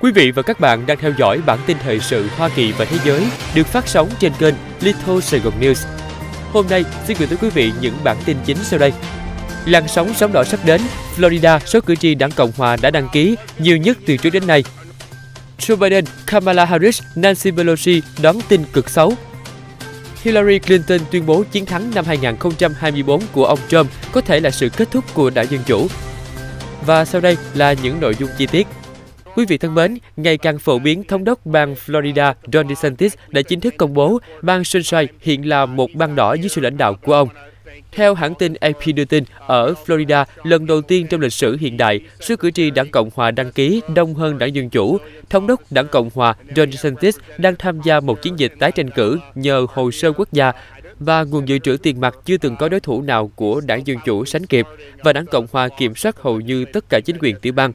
Quý vị và các bạn đang theo dõi bản tin thời sự Hoa Kỳ và thế giới được phát sóng trên kênh Little Saigon News. Hôm nay xin gửi tới quý vị những bản tin chính sau đây. Làn sóng sóng đỏ sắp đến, Florida số cử tri đảng Cộng hòa đã đăng ký nhiều nhất từ trước đến nay. Joe Biden, Kamala Harris, Nancy Pelosi đón tin cực xấu. Hillary Clinton tuyên bố chiến thắng năm 2024 của ông Trump có thể là sự kết thúc của đảng Dân Chủ. Và sau đây là những nội dung chi tiết. Quý vị thân mến, ngày càng phổ biến, thống đốc bang Florida Ron DeSantis đã chính thức công bố bang Sunshine hiện là một bang đỏ dưới sự lãnh đạo của ông. Theo hãng tin AP đưa tin, ở Florida, lần đầu tiên trong lịch sử hiện đại, số cử tri đảng Cộng hòa đăng ký đông hơn đảng Dân Chủ. Thống đốc đảng Cộng hòa Ron DeSantis đang tham gia một chiến dịch tái tranh cử nhờ hồ sơ quốc gia và nguồn dự trữ tiền mặt chưa từng có đối thủ nào của đảng Dân Chủ sánh kịp và đảng Cộng hòa kiểm soát hầu như tất cả chính quyền tiểu bang.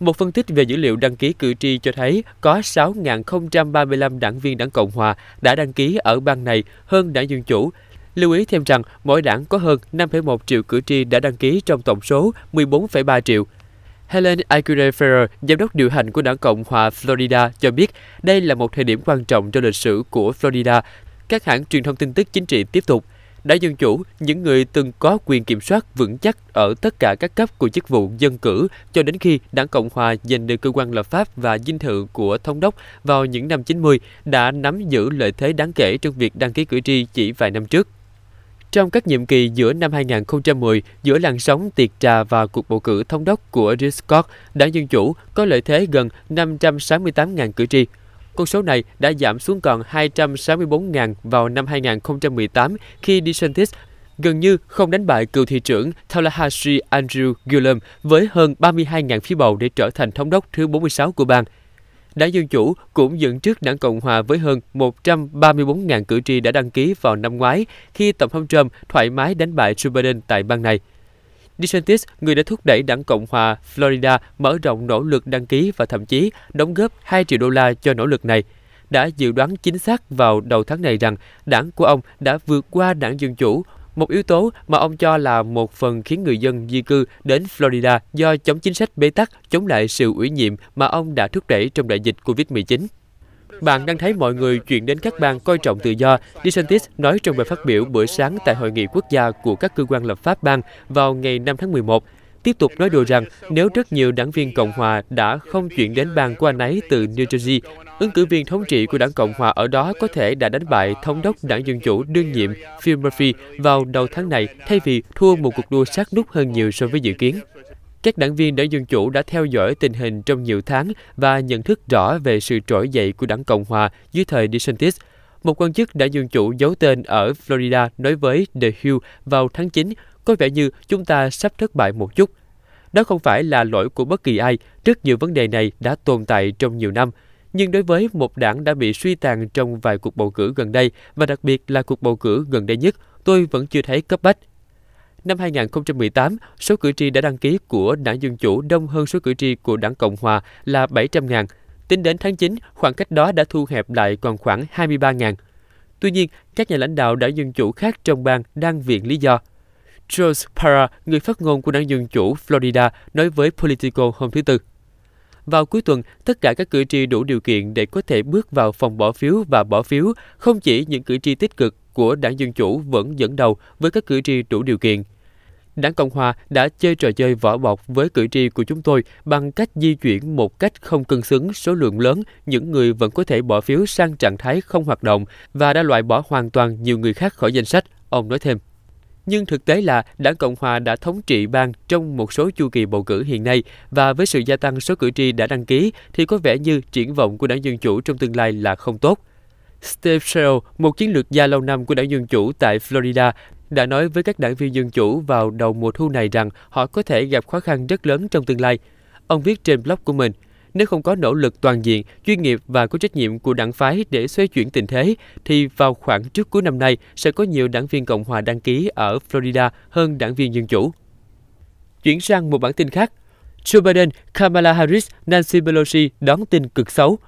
Một phân tích về dữ liệu đăng ký cử tri cho thấy có 6.035 đảng viên đảng Cộng Hòa đã đăng ký ở bang này hơn đảng Dân Chủ. Lưu ý thêm rằng mỗi đảng có hơn 5,1 triệu cử tri đã đăng ký trong tổng số 14,3 triệu. Helen Aguilera Ferrer, giám đốc điều hành của đảng Cộng hòa Florida, cho biết đây là một thời điểm quan trọng trong lịch sử của Florida. Các hãng truyền thông tin tức chính trị tiếp tục – Đảng dân chủ, những người từng có quyền kiểm soát vững chắc ở tất cả các cấp của chức vụ dân cử cho đến khi Đảng Cộng Hòa giành được cơ quan lập pháp và dinh thự của thống đốc vào những năm 90 đã nắm giữ lợi thế đáng kể trong việc đăng ký cử tri chỉ vài năm trước. Trong các nhiệm kỳ giữa năm 2010, giữa làn sóng tiệc trà và cuộc bầu cử thống đốc của Rick Scott, đảng Dân Chủ có lợi thế gần 568.000 cử tri con số này đã giảm xuống còn 264.000 vào năm 2018 khi DeSantis gần như không đánh bại cựu thị trưởng Tallahassee Andrew Gillum với hơn 32.000 phiếu bầu để trở thành thống đốc thứ 46 của bang. Đảng Dân Chủ cũng dẫn trước đảng Cộng Hòa với hơn 134.000 cử tri đã đăng ký vào năm ngoái khi Tổng thống Trump thoải mái đánh bại Joe Biden tại bang này. DeSantis, người đã thúc đẩy đảng Cộng hòa Florida mở rộng nỗ lực đăng ký và thậm chí đóng góp 2 triệu đô la cho nỗ lực này, đã dự đoán chính xác vào đầu tháng này rằng đảng của ông đã vượt qua đảng Dân Chủ, một yếu tố mà ông cho là một phần khiến người dân di cư đến Florida do chống chính sách bế tắc chống lại sự ủy nhiệm mà ông đã thúc đẩy trong đại dịch COVID-19. Bạn đang thấy mọi người chuyển đến các bang coi trọng tự do, DeSantis nói trong bài phát biểu buổi sáng tại Hội nghị quốc gia của các cơ quan lập pháp bang vào ngày 5 tháng 11 tiếp tục nói đùa rằng nếu rất nhiều đảng viên Cộng hòa đã không chuyển đến bang của anh ấy từ New Jersey, ứng cử viên thống trị của đảng Cộng hòa ở đó có thể đã đánh bại thống đốc đảng Dân Chủ đương nhiệm Phil Murphy vào đầu tháng này thay vì thua một cuộc đua sát nút hơn nhiều so với dự kiến. Các đảng viên đảng Dân Chủ đã theo dõi tình hình trong nhiều tháng và nhận thức rõ về sự trỗi dậy của đảng Cộng Hòa dưới thời DeSantis. Một quan chức đảng Dân Chủ giấu tên ở Florida nói với The Hill vào tháng 9 có vẻ như chúng ta sắp thất bại một chút. Đó không phải là lỗi của bất kỳ ai, rất nhiều vấn đề này đã tồn tại trong nhiều năm. Nhưng đối với một đảng đã bị suy tàn trong vài cuộc bầu cử gần đây, và đặc biệt là cuộc bầu cử gần đây nhất, tôi vẫn chưa thấy cấp bách Năm 2018, số cử tri đã đăng ký của đảng Dân Chủ đông hơn số cử tri của đảng Cộng Hòa là 700.000. Tính đến tháng 9, khoảng cách đó đã thu hẹp lại còn khoảng 23.000. Tuy nhiên, các nhà lãnh đạo đảng Dân Chủ khác trong bang đang viện lý do. George Parra, người phát ngôn của đảng Dân Chủ Florida, nói với Politico hôm thứ Tư. Vào cuối tuần, tất cả các cử tri đủ điều kiện để có thể bước vào phòng bỏ phiếu và bỏ phiếu, không chỉ những cử tri tích cực của đảng Dân Chủ vẫn dẫn đầu với các cử tri đủ điều kiện – Đảng Cộng Hòa đã chơi trò chơi vỏ bọc với cử tri của chúng tôi bằng cách di chuyển một cách không cân xứng số lượng lớn những người vẫn có thể bỏ phiếu sang trạng thái không hoạt động và đã loại bỏ hoàn toàn nhiều người khác khỏi danh sách, ông nói thêm. Nhưng thực tế là Đảng Cộng Hòa đã thống trị bang trong một số chu kỳ bầu cử hiện nay và với sự gia tăng số cử tri đã đăng ký thì có vẻ như triển vọng của Đảng Dân Chủ trong tương lai là không tốt. Steve Shell, một chiến lược gia lâu năm của đảng Dân Chủ tại Florida, đã nói với các đảng viên Dân Chủ vào đầu mùa thu này rằng họ có thể gặp khó khăn rất lớn trong tương lai. Ông viết trên blog của mình, nếu không có nỗ lực toàn diện, chuyên nghiệp và có trách nhiệm của đảng phái để xoay chuyển tình thế, thì vào khoảng trước cuối năm nay sẽ có nhiều đảng viên Cộng hòa đăng ký ở Florida hơn đảng viên Dân Chủ. Chuyển sang một bản tin khác, Joe Biden, Kamala Harris, Nancy Pelosi đón tin cực xấu –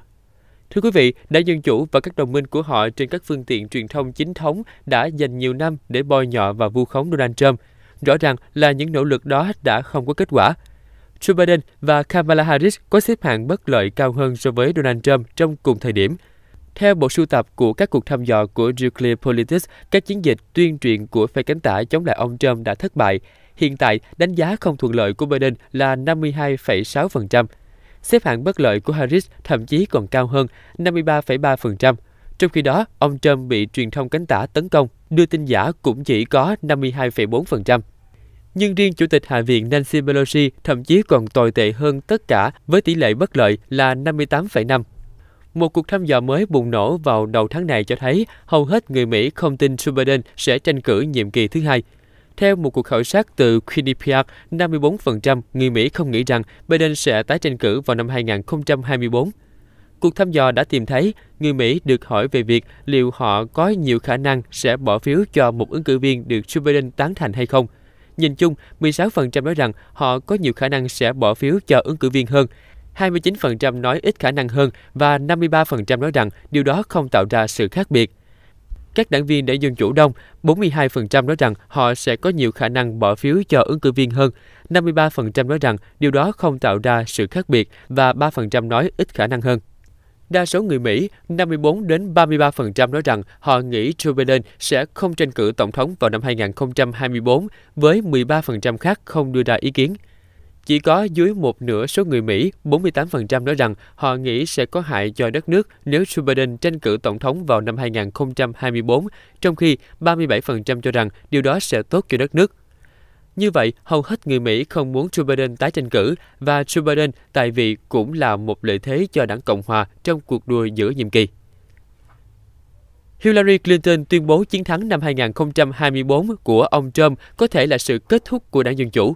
Thưa quý vị, đảng Dân Chủ và các đồng minh của họ trên các phương tiện truyền thông chính thống đã dành nhiều năm để bôi nhọ và vu khống Donald Trump. Rõ ràng là những nỗ lực đó đã không có kết quả. Joe Biden và Kamala Harris có xếp hạng bất lợi cao hơn so với Donald Trump trong cùng thời điểm. Theo bộ sưu tập của các cuộc thăm dò của Nuclear Politics, các chiến dịch tuyên truyền của phe cánh tả chống lại ông Trump đã thất bại. Hiện tại, đánh giá không thuận lợi của Biden là 52,6% xếp hạng bất lợi của Harris thậm chí còn cao hơn 53,3%. Trong khi đó, ông Trump bị truyền thông cánh tả tấn công, đưa tin giả cũng chỉ có 52,4%. Nhưng riêng Chủ tịch Hạ viện Nancy Pelosi thậm chí còn tồi tệ hơn tất cả với tỷ lệ bất lợi là 58,5. Một cuộc thăm dò mới bùng nổ vào đầu tháng này cho thấy hầu hết người Mỹ không tin Joe Biden sẽ tranh cử nhiệm kỳ thứ hai – theo một cuộc khảo sát từ Quinnipiac, 54% người Mỹ không nghĩ rằng Biden sẽ tái tranh cử vào năm 2024. Cuộc thăm dò đã tìm thấy người Mỹ được hỏi về việc liệu họ có nhiều khả năng sẽ bỏ phiếu cho một ứng cử viên được Joe Biden tán thành hay không. Nhìn chung, 16% nói rằng họ có nhiều khả năng sẽ bỏ phiếu cho ứng cử viên hơn, 29% nói ít khả năng hơn và 53% nói rằng điều đó không tạo ra sự khác biệt. Các đảng viên đảng dân chủ đông, 42% nói rằng họ sẽ có nhiều khả năng bỏ phiếu cho ứng cử viên hơn, 53% nói rằng điều đó không tạo ra sự khác biệt và 3% nói ít khả năng hơn. Đa số người Mỹ, 54 đến 33% nói rằng họ nghĩ Joe Biden sẽ không tranh cử tổng thống vào năm 2024, với 13% khác không đưa ra ý kiến. Chỉ có dưới một nửa số người Mỹ, 48% nói rằng họ nghĩ sẽ có hại cho đất nước nếu Joe Biden tranh cử tổng thống vào năm 2024, trong khi 37% cho rằng điều đó sẽ tốt cho đất nước. Như vậy, hầu hết người Mỹ không muốn Joe Biden tái tranh cử và Joe Biden tại vị cũng là một lợi thế cho đảng Cộng hòa trong cuộc đua giữa nhiệm kỳ. Hillary Clinton tuyên bố chiến thắng năm 2024 của ông Trump có thể là sự kết thúc của đảng Dân Chủ.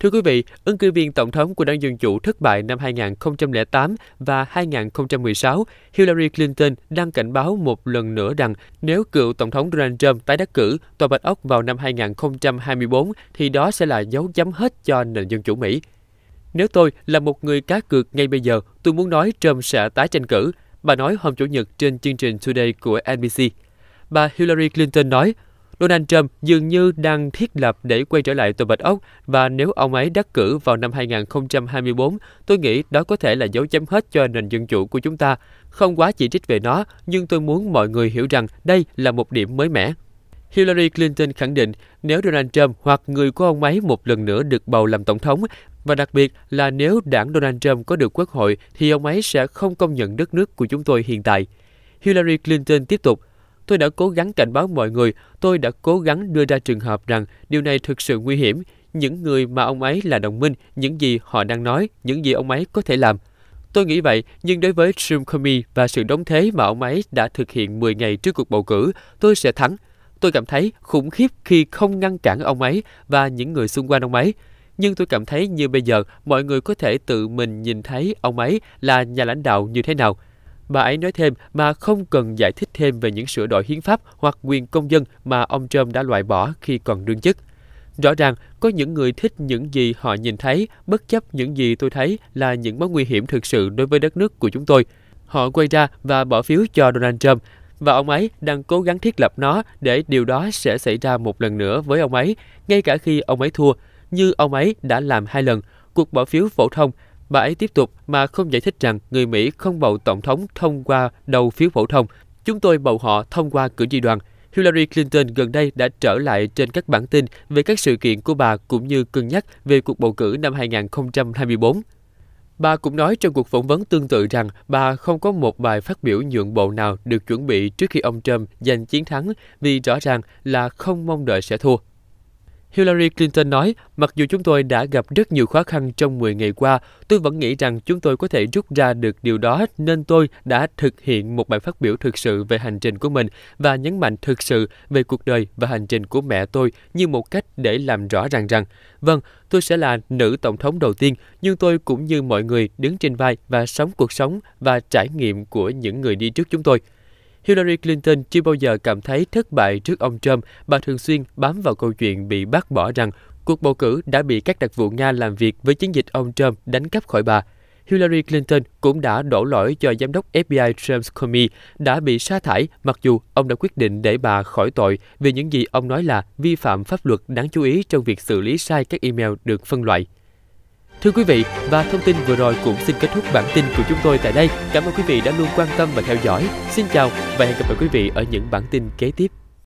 Thưa quý vị, ứng cử viên tổng thống của đảng Dân Chủ thất bại năm 2008 và 2016, Hillary Clinton đang cảnh báo một lần nữa rằng nếu cựu tổng thống Donald Trump tái đắc cử Tòa Bạch Ốc vào năm 2024 thì đó sẽ là dấu chấm hết cho nền dân chủ Mỹ. Nếu tôi là một người cá cược ngay bây giờ, tôi muốn nói Trump sẽ tái tranh cử, bà nói hôm Chủ nhật trên chương trình Today của NBC. Bà Hillary Clinton nói, Donald Trump dường như đang thiết lập để quay trở lại tòa Bạch Ốc và nếu ông ấy đắc cử vào năm 2024, tôi nghĩ đó có thể là dấu chấm hết cho nền dân chủ của chúng ta. Không quá chỉ trích về nó, nhưng tôi muốn mọi người hiểu rằng đây là một điểm mới mẻ. Hillary Clinton khẳng định nếu Donald Trump hoặc người của ông ấy một lần nữa được bầu làm tổng thống, và đặc biệt là nếu đảng Donald Trump có được quốc hội thì ông ấy sẽ không công nhận đất nước của chúng tôi hiện tại. Hillary Clinton tiếp tục, Tôi đã cố gắng cảnh báo mọi người, tôi đã cố gắng đưa ra trường hợp rằng điều này thực sự nguy hiểm. Những người mà ông ấy là đồng minh, những gì họ đang nói, những gì ông ấy có thể làm. Tôi nghĩ vậy, nhưng đối với Jim Comey và sự đóng thế mà ông ấy đã thực hiện 10 ngày trước cuộc bầu cử, tôi sẽ thắng. Tôi cảm thấy khủng khiếp khi không ngăn cản ông ấy và những người xung quanh ông ấy. Nhưng tôi cảm thấy như bây giờ, mọi người có thể tự mình nhìn thấy ông ấy là nhà lãnh đạo như thế nào – Bà ấy nói thêm mà không cần giải thích thêm về những sửa đổi hiến pháp hoặc quyền công dân mà ông Trump đã loại bỏ khi còn đương chức. Rõ ràng, có những người thích những gì họ nhìn thấy, bất chấp những gì tôi thấy là những mối nguy hiểm thực sự đối với đất nước của chúng tôi. Họ quay ra và bỏ phiếu cho Donald Trump, và ông ấy đang cố gắng thiết lập nó để điều đó sẽ xảy ra một lần nữa với ông ấy, ngay cả khi ông ấy thua, như ông ấy đã làm hai lần, cuộc bỏ phiếu phổ thông Bà ấy tiếp tục mà không giải thích rằng người Mỹ không bầu tổng thống thông qua đầu phiếu phổ thông. Chúng tôi bầu họ thông qua cử tri đoàn. Hillary Clinton gần đây đã trở lại trên các bản tin về các sự kiện của bà cũng như cân nhắc về cuộc bầu cử năm 2024. Bà cũng nói trong cuộc phỏng vấn tương tự rằng bà không có một bài phát biểu nhượng bộ nào được chuẩn bị trước khi ông Trump giành chiến thắng vì rõ ràng là không mong đợi sẽ thua. Hillary Clinton nói, mặc dù chúng tôi đã gặp rất nhiều khó khăn trong 10 ngày qua, tôi vẫn nghĩ rằng chúng tôi có thể rút ra được điều đó nên tôi đã thực hiện một bài phát biểu thực sự về hành trình của mình và nhấn mạnh thực sự về cuộc đời và hành trình của mẹ tôi như một cách để làm rõ ràng rằng, vâng, tôi sẽ là nữ tổng thống đầu tiên, nhưng tôi cũng như mọi người đứng trên vai và sống cuộc sống và trải nghiệm của những người đi trước chúng tôi. Hillary Clinton chưa bao giờ cảm thấy thất bại trước ông Trump. Bà thường xuyên bám vào câu chuyện bị bác bỏ rằng cuộc bầu cử đã bị các đặc vụ Nga làm việc với chiến dịch ông Trump đánh cắp khỏi bà. Hillary Clinton cũng đã đổ lỗi cho giám đốc FBI James Comey đã bị sa thải mặc dù ông đã quyết định để bà khỏi tội vì những gì ông nói là vi phạm pháp luật đáng chú ý trong việc xử lý sai các email được phân loại. Thưa quý vị, và thông tin vừa rồi cũng xin kết thúc bản tin của chúng tôi tại đây. Cảm ơn quý vị đã luôn quan tâm và theo dõi. Xin chào và hẹn gặp lại quý vị ở những bản tin kế tiếp.